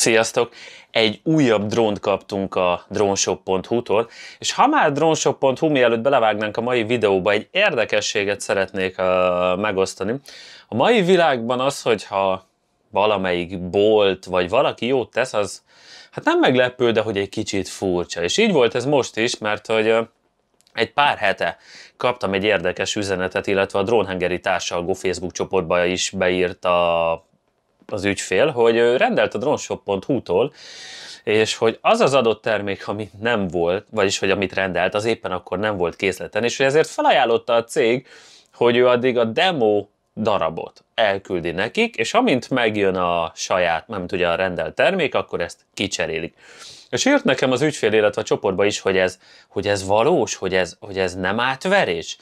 Sziasztok! Egy újabb drónt kaptunk a droneshop.hu-tól, és ha már droneshop.hu, mielőtt belevágnánk a mai videóba, egy érdekességet szeretnék uh, megosztani. A mai világban az, hogyha valamelyik bolt, vagy valaki jót tesz, az hát nem meglepő, de hogy egy kicsit furcsa. És így volt ez most is, mert hogy uh, egy pár hete kaptam egy érdekes üzenetet, illetve a drónhengeri társalgó Facebook csoportba is beírt a az ügyfél, hogy ő rendelt a dronshophu tól és hogy az az adott termék, ami nem volt, vagyis hogy amit rendelt, az éppen akkor nem volt készleten, és hogy ezért felajánlotta a cég, hogy ő addig a demo darabot elküldi nekik, és amint megjön a saját, nem tudja a rendelt termék, akkor ezt kicserélik. És írt nekem az ügyfél, illetve a csoportba is, hogy ez, hogy ez valós, hogy ez, hogy ez nem átverés.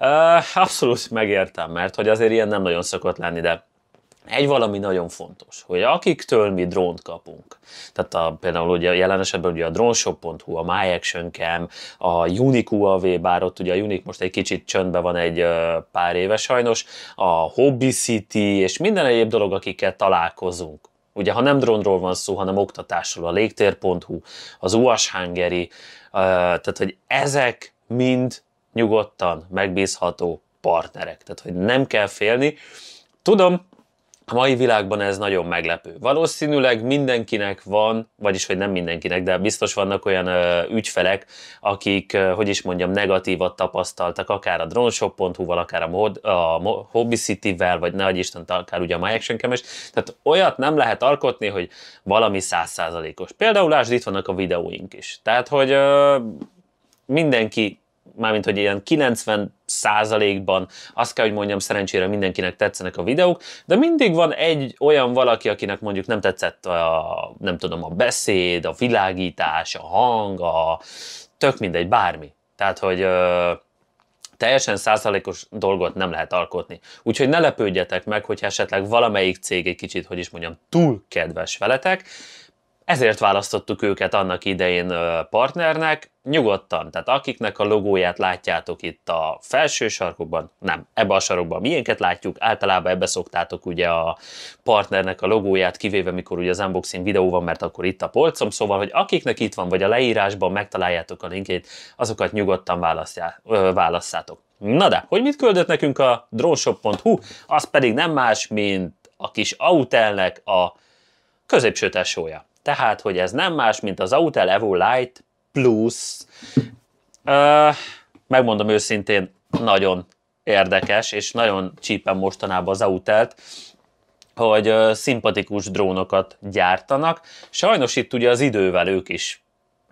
Uh, abszolút megértem, mert hogy azért ilyen nem nagyon szokott lenni, de egy valami nagyon fontos, hogy akiktől mi drónt kapunk, tehát a, például ugye jelen esetben ugye a droneshop.hu, a MyActionCam, a Unique UAV, bár ott ugye a Unique most egy kicsit csöndben van egy pár éve sajnos, a Hobby City és minden egyéb dolog, akikkel találkozunk. Ugye, ha nem drónról van szó, hanem oktatásról, a légtér.hu, az UAS Hungary, tehát, hogy ezek mind nyugodtan megbízható partnerek, tehát, hogy nem kell félni. Tudom, a mai világban ez nagyon meglepő. Valószínűleg mindenkinek van, vagyis hogy nem mindenkinek, de biztos vannak olyan ö, ügyfelek, akik, ö, hogy is mondjam, negatívat tapasztaltak, akár a droneshop.hu-val, akár a, mod, a Hobby City-vel, vagy ne Isten, akár ugye a My Action Kemes. Tehát olyat nem lehet alkotni, hogy valami százszázalékos. Például lásd, itt vannak a videóink is. Tehát, hogy ö, mindenki mármint hogy ilyen 90 százalékban, azt kell, hogy mondjam, szerencsére mindenkinek tetszenek a videók, de mindig van egy olyan valaki, akinek mondjuk nem tetszett a, nem tudom, a beszéd, a világítás, a hang, a tök mindegy, bármi. Tehát, hogy ö, teljesen százalékos dolgot nem lehet alkotni. Úgyhogy ne lepődjetek meg, hogyha esetleg valamelyik cég egy kicsit, hogy is mondjam, túl kedves veletek, ezért választottuk őket annak idején partnernek, nyugodtan, tehát akiknek a logóját látjátok itt a felső sarkokban, nem, ebbe a sarokban miénket látjuk, általában ebbe szoktátok ugye a partnernek a logóját, kivéve mikor ugye az unboxing videó van, mert akkor itt a polcom, szóval, hogy akiknek itt van, vagy a leírásban megtaláljátok a linkét, azokat nyugodtan válasszátok. választjátok. Na de, hogy mit küldött nekünk a droneshop.hu, az pedig nem más, mint a kis Autelnek a középső tesója tehát hogy ez nem más, mint az Autel Evo Light Plus. Uh, megmondom őszintén, nagyon érdekes, és nagyon csípem mostanában az Autelt, hogy uh, szimpatikus drónokat gyártanak. Sajnos itt ugye az idővel ők is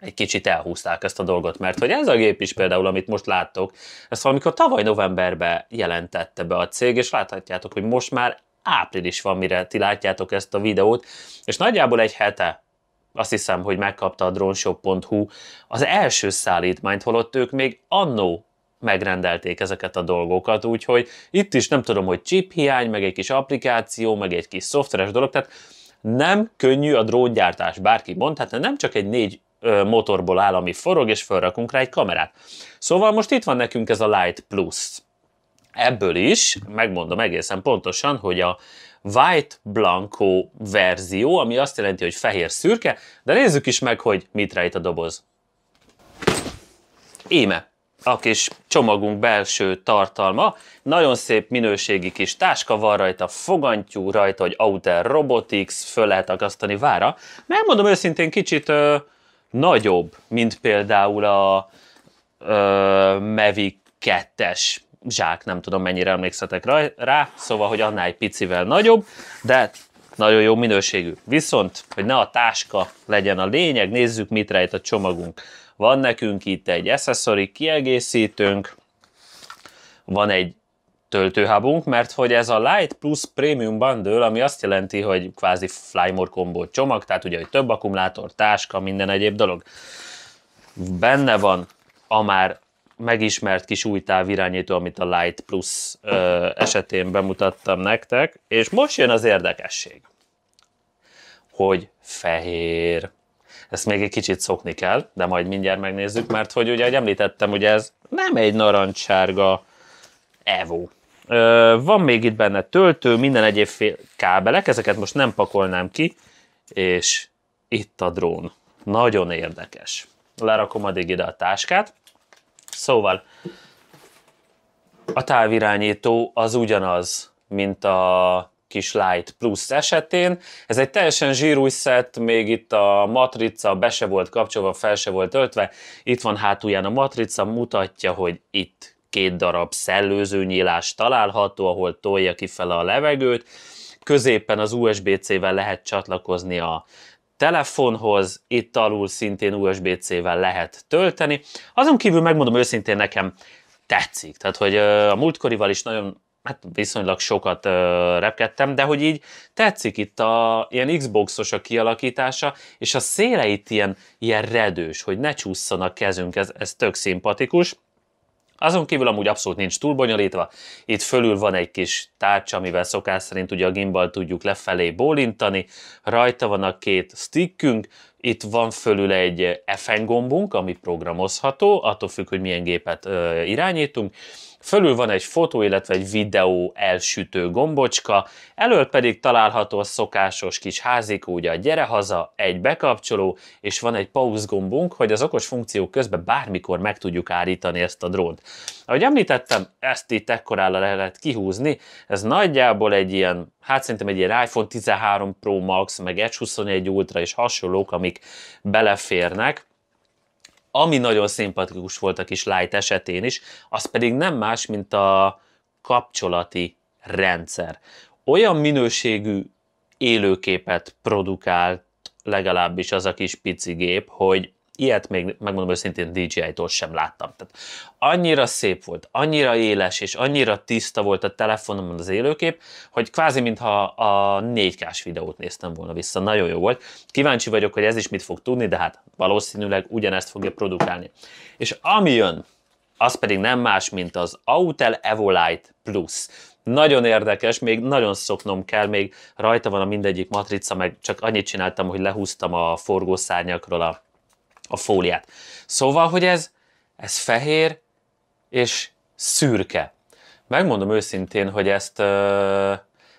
egy kicsit elhúzták ezt a dolgot, mert hogy ez a gép is például, amit most láttok, ezt valamikor tavaly novemberben jelentette be a cég, és láthatjátok, hogy most már április van, mire ti látjátok ezt a videót, és nagyjából egy hete azt hiszem, hogy megkapta a dronshop.hu az első szállítmányt, holott ők még annó megrendelték ezeket a dolgokat, úgyhogy itt is nem tudom, hogy chip hiány, meg egy kis applikáció, meg egy kis szoftveres dolog, tehát nem könnyű a dróngyártás, bárki mond, tehát nem csak egy négy motorból áll, ami forog, és felrakunk rá egy kamerát. Szóval most itt van nekünk ez a Light Plus. Ebből is, megmondom egészen pontosan, hogy a White Blanco verzió, ami azt jelenti, hogy fehér-szürke, de nézzük is meg, hogy mit rejt a doboz. Éme, a kis csomagunk belső tartalma. Nagyon szép minőségi kis táska van rajta, fogantyú rajta, hogy Outer Robotics, föl lehet akasztani vára. Megmondom őszintén kicsit ö, nagyobb, mint például a ö, Mavic 2-es zsák, nem tudom mennyire emlékszetek rá, szóval, hogy annál egy picivel nagyobb, de nagyon jó minőségű. Viszont, hogy ne a táska legyen a lényeg, nézzük, mit rejt a csomagunk. Van nekünk itt egy accessori kiegészítőnk, van egy töltőhábunk, mert hogy ez a Light Plus Premium Bundle, ami azt jelenti, hogy kvázi Flymore Combo csomag, tehát ugye, hogy több akkumulátor, táska, minden egyéb dolog. Benne van a már megismert kis új távirányító, amit a Light Plus ö, esetén bemutattam nektek, és most jön az érdekesség, hogy fehér. Ezt még egy kicsit szokni kell, de majd mindjárt megnézzük, mert hogy ugye, ahogy említettem, hogy ez nem egy narancssárga Evo. Ö, van még itt benne töltő, minden egyéb fél kábelek, ezeket most nem pakolnám ki, és itt a drón. Nagyon érdekes. Lerakom addig ide a táskát. Szóval a távirányító az ugyanaz, mint a kis Light Plus esetén. Ez egy teljesen zsírúj szett, még itt a matrica be se volt kapcsolva, fel se volt öltve. Itt van hátulján a matrica, mutatja, hogy itt két darab szellőző nyílás található, ahol tolja kifele a levegőt. Középen az USB-C-vel lehet csatlakozni a telefonhoz, itt alul szintén USB-C-vel lehet tölteni. Azon kívül megmondom őszintén nekem tetszik, tehát hogy a múltkorival is nagyon hát viszonylag sokat repkedtem, de hogy így tetszik itt a ilyen Xboxos a kialakítása, és a széle itt ilyen, ilyen redős, hogy ne csúszson a kezünk, ez, ez tök szimpatikus. Azon kívül amúgy abszolút nincs túl bonyolítva. Itt fölül van egy kis tárcs, amivel szokás szerint ugye a gimbal tudjuk lefelé bólintani, rajta van a két stickünk, itt van fölül egy FN gombunk, ami programozható, attól függ, hogy milyen gépet ö, irányítunk, Fölül van egy fotó, illetve egy videó elsütő gombocska, elől pedig található a szokásos kis házikó, ugye a gyere haza, egy bekapcsoló, és van egy pauz gombunk, hogy az okos funkciók közben bármikor meg tudjuk állítani ezt a drónt. Ahogy említettem, ezt itt ekkorára le lehet kihúzni, ez nagyjából egy ilyen, hát szerintem egy ilyen iPhone 13 Pro Max, meg Edge 21 Ultra és hasonlók, amik beleférnek, ami nagyon szimpatikus volt a kis Light esetén is, az pedig nem más, mint a kapcsolati rendszer. Olyan minőségű élőképet produkált legalábbis az a kis pici gép, hogy Ilyet még, megmondom őszintén, DJI-tól sem láttam. Tehát annyira szép volt, annyira éles és annyira tiszta volt a telefonomon az élőkép, hogy kvázi mintha a 4 k videót néztem volna vissza. Nagyon jó volt. Kíváncsi vagyok, hogy ez is mit fog tudni, de hát valószínűleg ugyanezt fogja produkálni. És ami jön, az pedig nem más, mint az Autel Evolite Plus. Nagyon érdekes, még nagyon szoknom kell, még rajta van a mindegyik matrica, meg csak annyit csináltam, hogy lehúztam a forgószárnyakról a a fóliát. Szóval, hogy ez, ez fehér és szürke. Megmondom őszintén, hogy ezt ö,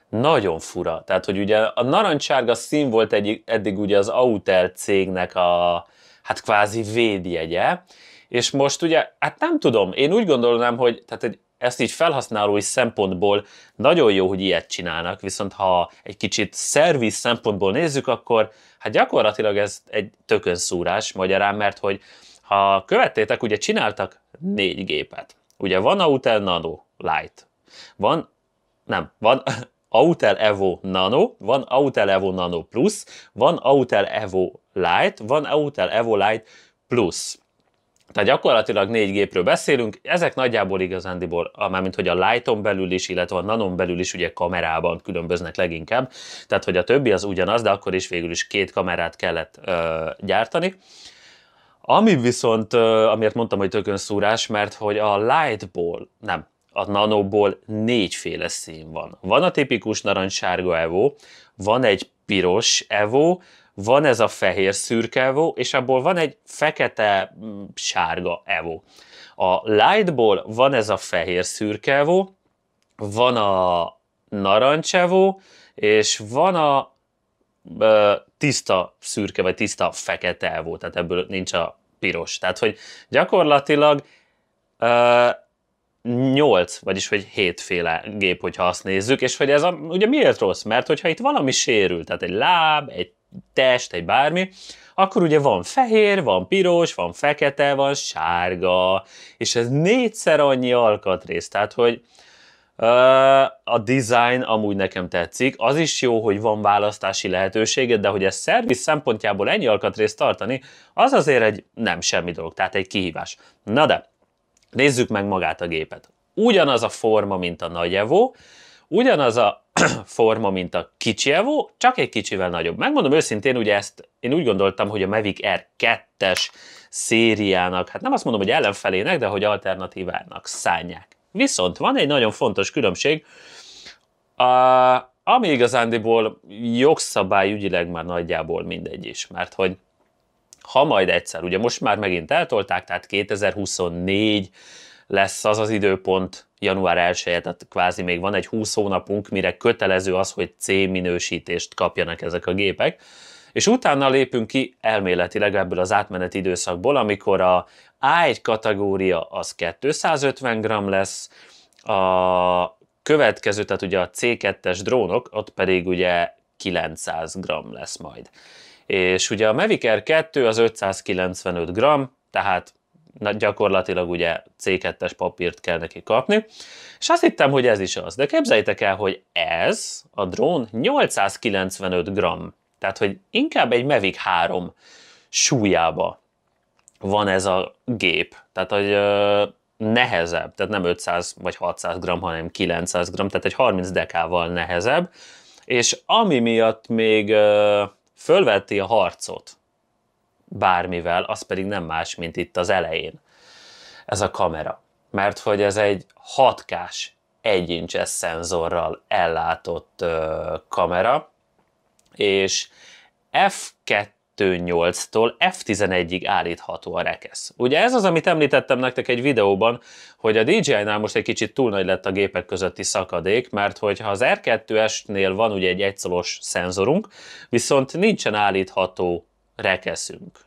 nagyon fura. Tehát, hogy ugye a narancsárga szín volt egy, eddig ugye az Autel cégnek a hát kvázi védjegye, és most ugye, hát nem tudom, én úgy gondolnám, hogy tehát egy ezt így felhasználói szempontból nagyon jó, hogy ilyet csinálnak, viszont ha egy kicsit szerviz szempontból nézzük, akkor hát gyakorlatilag ez egy tökönszúrás magyarán, mert hogy ha követtétek, ugye csináltak négy gépet. Ugye van Autel Nano Lite, van, nem, van Autel Evo Nano, van Autel Evo Nano Plus, van Autel Evo Lite, van Autel Evo Lite Plus. Tehát gyakorlatilag négy gépről beszélünk, ezek nagyjából igazándiból, mármint hogy a Lighton belül is, illetve a Nanon belül is ugye kamerában különböznek leginkább, tehát hogy a többi az ugyanaz, de akkor is végül is két kamerát kellett ö, gyártani. Ami viszont, ö, amiért mondtam, hogy tökön szúrás, mert hogy a Lightból, nem, a Nanoból négyféle szín van. Van a tipikus narancssárga Evo, van egy piros Evo, van ez a fehér szürke evo, és abból van egy fekete mm, sárga evo. A lightból van ez a fehér szürke evo, van a narancs evo, és van a ö, tiszta szürke, vagy tiszta fekete evo, tehát ebből nincs a piros. Tehát, hogy gyakorlatilag ö, 8, vagyis hogy 7 féle gép, hogyha azt nézzük, és hogy ez a, ugye miért rossz? Mert hogyha itt valami sérül, tehát egy láb, egy test, egy bármi, akkor ugye van fehér, van piros, van fekete, van sárga, és ez négyszer annyi alkatrész, tehát hogy a design amúgy nekem tetszik, az is jó, hogy van választási lehetőséged, de hogy ezt szerviz szempontjából ennyi alkatrészt tartani, az azért egy nem semmi dolog, tehát egy kihívás. Na de, nézzük meg magát a gépet. Ugyanaz a forma, mint a nagy Evo, ugyanaz a forma, mint a kicsi Evo, csak egy kicsivel nagyobb. Megmondom őszintén, ugye ezt én úgy gondoltam, hogy a Mavic R2-es szériának, hát nem azt mondom, hogy ellenfelének, de hogy alternatívának szállják. Viszont van egy nagyon fontos különbség, a, ami igazándiból ügyileg már nagyjából mindegy is, mert hogy ha majd egyszer, ugye most már megint eltolták, tehát 2024 lesz az az időpont január 1 -e, tehát kvázi még van egy 20 hónapunk, mire kötelező az, hogy C minősítést kapjanak ezek a gépek, és utána lépünk ki elméletileg ebből az átmeneti időszakból, amikor a A1 kategória az 250 g lesz, a következő, tehát ugye a C2-es drónok, ott pedig ugye 900 g lesz majd. És ugye a Mavic Air 2 az 595 g, tehát na, gyakorlatilag ugye C2-es papírt kell neki kapni, és azt hittem, hogy ez is az. De képzeljétek el, hogy ez a drón 895 g, tehát hogy inkább egy Mavic 3 súlyába van ez a gép. Tehát, hogy ö, nehezebb, tehát nem 500 vagy 600 g, hanem 900 g, tehát egy 30 dekával nehezebb, és ami miatt még ö, fölveti a harcot bármivel, az pedig nem más, mint itt az elején. Ez a kamera. Mert hogy ez egy 6K-s, egyincses szenzorral ellátott ö, kamera, és f 2 F2.8-tól F11-ig állítható a rekesz. Ugye ez az, amit említettem nektek egy videóban, hogy a DJI-nál most egy kicsit túl nagy lett a gépek közötti szakadék, mert hogyha az R2-esnél van ugye egy egyszolos szenzorunk, viszont nincsen állítható rekeszünk.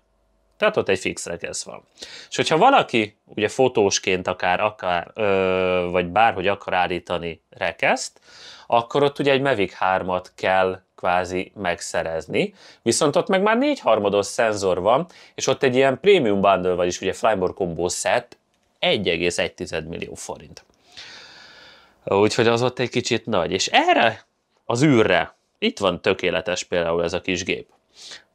Tehát ott egy fix rekesz van. És hogyha valaki ugye fotósként akár, akár ö, vagy bárhogy akar állítani rekeszt, akkor ott ugye egy Mavic 3-at kell kvázi megszerezni. Viszont ott meg már négy harmados szenzor van, és ott egy ilyen premium bundle, vagyis ugye Flymore Combo set 1,1 millió forint. Úgyhogy az ott egy kicsit nagy. És erre az űrre, itt van tökéletes például ez a kis gép.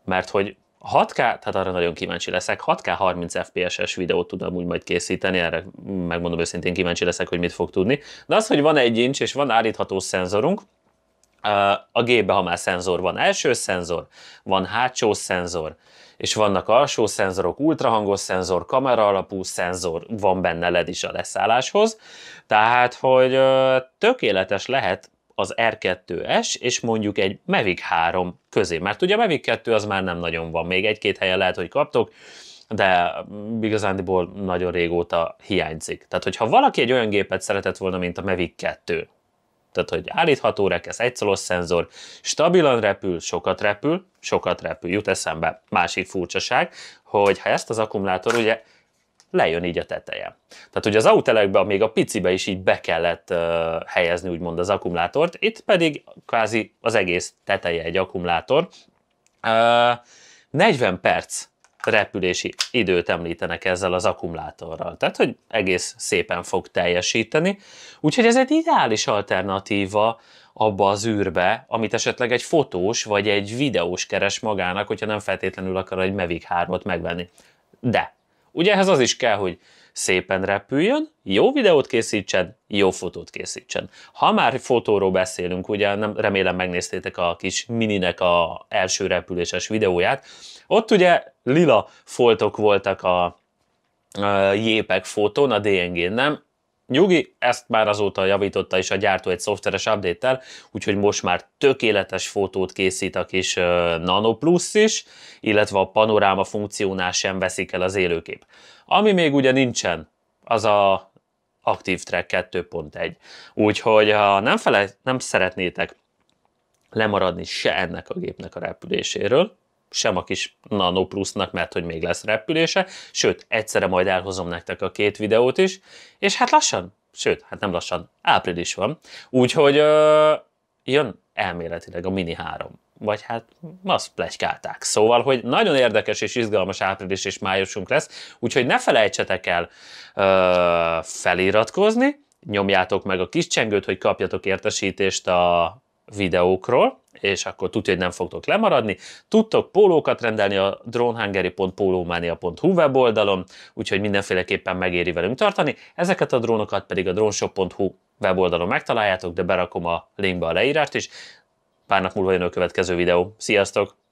Mert hogy 6K, tehát arra nagyon kíváncsi leszek, 6K 30 FPS-es videót tudom úgy majd készíteni, erre megmondom őszintén kíváncsi leszek, hogy mit fog tudni. De az, hogy van egy incs és van állítható szenzorunk, a gépbe, ha már szenzor van, első szenzor, van hátsó szenzor, és vannak alsó szenzorok, ultrahangos szenzor, kamera alapú szenzor, van benne LED is a leszálláshoz, tehát hogy tökéletes lehet az R2S és mondjuk egy Mavic 3 közé, mert ugye a Mavic 2 az már nem nagyon van, még egy-két helyen lehet, hogy kaptok, de igazándiból nagyon régóta hiányzik. Tehát, hogyha valaki egy olyan gépet szeretett volna, mint a Mavic 2, tehát, hogy állítható rekesz, egyszolos szenzor, stabilan repül, sokat repül, sokat repül, jut eszembe másik furcsaság, hogy ha ezt az akkumulátor, ugye lejön így a teteje. Tehát hogy az autelekbe még a picibe is így be kellett uh, helyezni úgymond az akkumulátort, itt pedig kvázi az egész teteje egy akkumulátor. Uh, 40 perc repülési időt említenek ezzel az akkumulátorral. Tehát, hogy egész szépen fog teljesíteni. Úgyhogy ez egy ideális alternatíva abba az űrbe, amit esetleg egy fotós vagy egy videós keres magának, hogyha nem feltétlenül akar egy Mavic 3-ot megvenni. De Ugye ehhez az is kell, hogy szépen repüljön, jó videót készítsen, jó fotót készítsen. Ha már fotóról beszélünk, ugye nem remélem megnéztétek a kis mininek a első repüléses videóját, ott ugye lila foltok voltak a jépek fotón, a DNG-n nem, Nyugi, ezt már azóta javította is a gyártó egy szoftveres update-tel, úgyhogy most már tökéletes fotót készít a kis Nano Plus is, illetve a panoráma funkciónál sem veszik el az élőkép. Ami még ugye nincsen, az a Active Track 2.1. Úgyhogy ha nem, fele, nem szeretnétek lemaradni se ennek a gépnek a repüléséről, sem a kis Nano Plusnak, mert hogy még lesz repülése, sőt, egyszerre majd elhozom nektek a két videót is, és hát lassan, sőt, hát nem lassan, április van, úgyhogy ö, jön elméletileg a Mini 3 vagy hát azt plegykálták. Szóval, hogy nagyon érdekes és izgalmas április és májusunk lesz, úgyhogy ne felejtsetek el ö, feliratkozni, nyomjátok meg a kis csengőt, hogy kapjatok értesítést a videókról, és akkor tudja, hogy nem fogtok lemaradni. Tudtok pólókat rendelni a dronehungary.polomania.hu weboldalon, úgyhogy mindenféleképpen megéri velünk tartani. Ezeket a drónokat pedig a droneshop.hu weboldalon megtaláljátok, de berakom a linkbe a leírást is. Pár nap múlva jön a következő videó. Sziasztok!